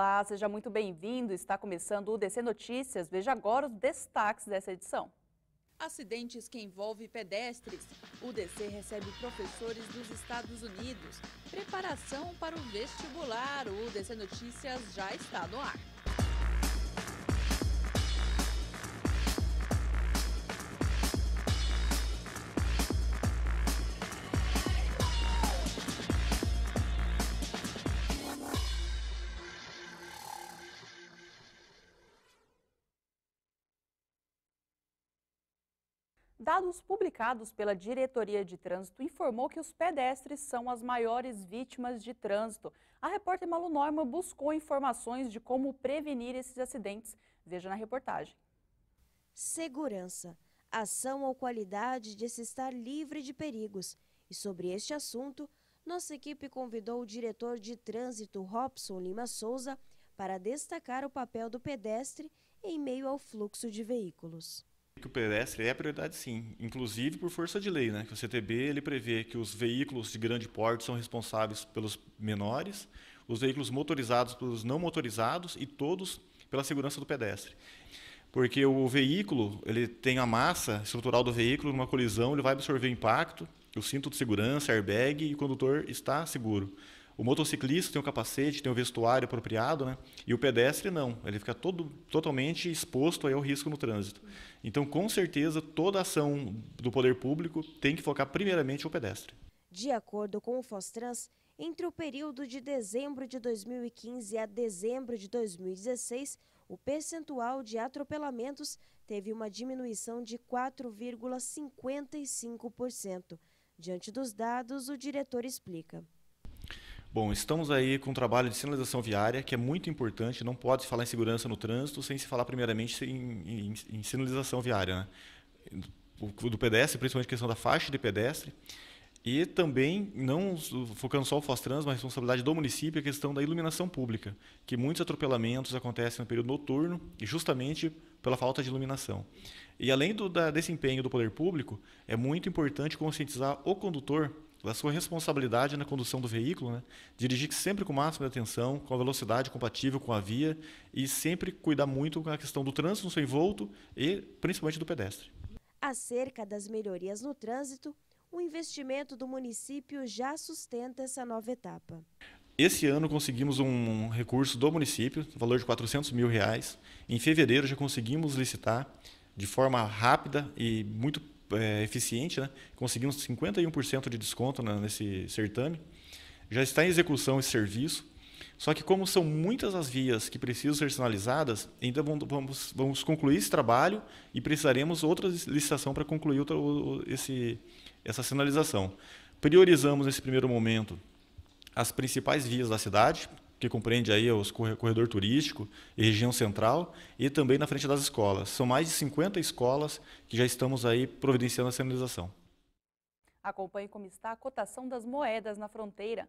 Olá, seja muito bem-vindo. Está começando o DC Notícias. Veja agora os destaques dessa edição. Acidentes que envolvem pedestres. O DC recebe professores dos Estados Unidos. Preparação para o vestibular. O DC Notícias já está no ar. Dados publicados pela Diretoria de Trânsito informou que os pedestres são as maiores vítimas de trânsito. A repórter Malu Norma buscou informações de como prevenir esses acidentes. Veja na reportagem. Segurança, ação ou qualidade de se estar livre de perigos. E sobre este assunto, nossa equipe convidou o diretor de trânsito Robson Lima Souza para destacar o papel do pedestre em meio ao fluxo de veículos que o pedestre é a prioridade sim, inclusive por força de lei, né? Que o CTB ele prevê que os veículos de grande porte são responsáveis pelos menores, os veículos motorizados pelos não motorizados e todos pela segurança do pedestre. Porque o veículo, ele tem a massa estrutural do veículo numa colisão, ele vai absorver o impacto, o cinto de segurança, airbag e o condutor está seguro. O motociclista tem o capacete, tem o vestuário apropriado, né? E o pedestre não, ele fica todo, totalmente exposto aí ao risco no trânsito. Então, com certeza, toda ação do poder público tem que focar primeiramente o pedestre. De acordo com o Fostrans, entre o período de dezembro de 2015 a dezembro de 2016, o percentual de atropelamentos teve uma diminuição de 4,55%. Diante dos dados, o diretor explica. Bom, estamos aí com um trabalho de sinalização viária, que é muito importante, não pode se falar em segurança no trânsito sem se falar primeiramente em, em, em sinalização viária. Né? Do, do pedestre, principalmente a questão da faixa de pedestre, e também, não focando só o Fostrans, mas a responsabilidade do município a questão da iluminação pública, que muitos atropelamentos acontecem no período noturno e justamente pela falta de iluminação. E além do da, desse empenho do poder público, é muito importante conscientizar o condutor da sua responsabilidade na condução do veículo, né? dirigir sempre com o máximo de atenção, com a velocidade compatível com a via e sempre cuidar muito com a questão do trânsito no seu envolto e principalmente do pedestre. Acerca das melhorias no trânsito, o investimento do município já sustenta essa nova etapa. Esse ano conseguimos um recurso do município, valor de 400 mil reais. Em fevereiro já conseguimos licitar de forma rápida e muito é, eficiente, né? conseguimos 51% de desconto nesse certame. Já está em execução esse serviço. Só que como são muitas as vias que precisam ser sinalizadas, ainda vamos, vamos concluir esse trabalho e precisaremos outra licitação para concluir outra, esse, essa sinalização. Priorizamos nesse primeiro momento as principais vias da cidade, que compreende aí os corredor turístico e região central, e também na frente das escolas. São mais de 50 escolas que já estamos aí providenciando a sinalização. Acompanhe como está a cotação das moedas na fronteira.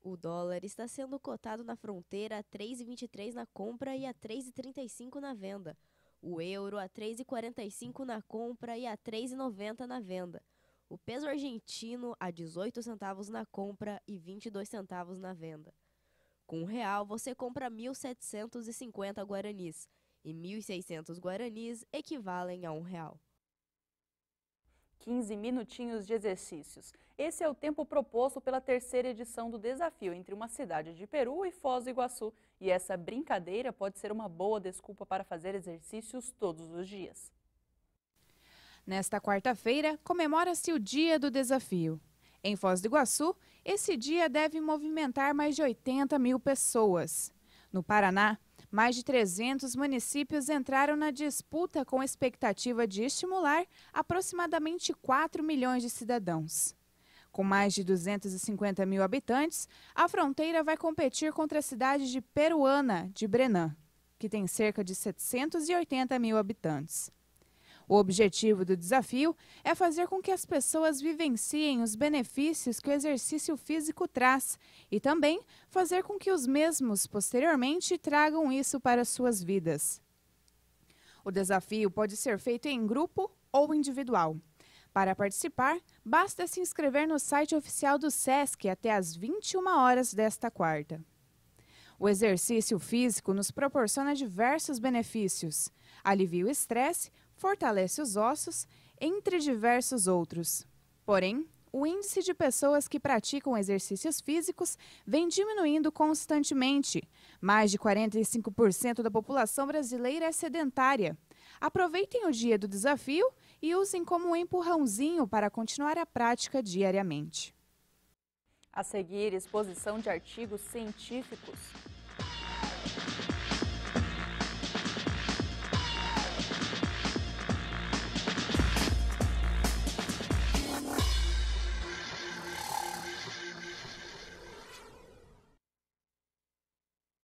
O dólar está sendo cotado na fronteira a 3,23 na compra e a 3,35 na venda. O euro a 3,45 na compra e a 3,90 na venda. O peso argentino a 18 centavos na compra e 22 centavos na venda. Com um real você compra 1.750 guaranis e 1.600 guaranis equivalem a um real. 15 minutinhos de exercícios. Esse é o tempo proposto pela terceira edição do desafio entre uma cidade de Peru e Foz do Iguaçu. E essa brincadeira pode ser uma boa desculpa para fazer exercícios todos os dias. Nesta quarta-feira, comemora-se o Dia do Desafio. Em Foz do Iguaçu, esse dia deve movimentar mais de 80 mil pessoas. No Paraná, mais de 300 municípios entraram na disputa com expectativa de estimular aproximadamente 4 milhões de cidadãos. Com mais de 250 mil habitantes, a fronteira vai competir contra a cidade de Peruana, de Brenan, que tem cerca de 780 mil habitantes. O objetivo do desafio é fazer com que as pessoas vivenciem os benefícios que o exercício físico traz e também fazer com que os mesmos posteriormente tragam isso para suas vidas. O desafio pode ser feito em grupo ou individual. Para participar, basta se inscrever no site oficial do SESC até às 21 horas desta quarta. O exercício físico nos proporciona diversos benefícios. Alivia o estresse, fortalece os ossos, entre diversos outros. Porém, o índice de pessoas que praticam exercícios físicos vem diminuindo constantemente. Mais de 45% da população brasileira é sedentária. Aproveitem o dia do desafio e usem como um empurrãozinho para continuar a prática diariamente. A seguir, exposição de artigos científicos.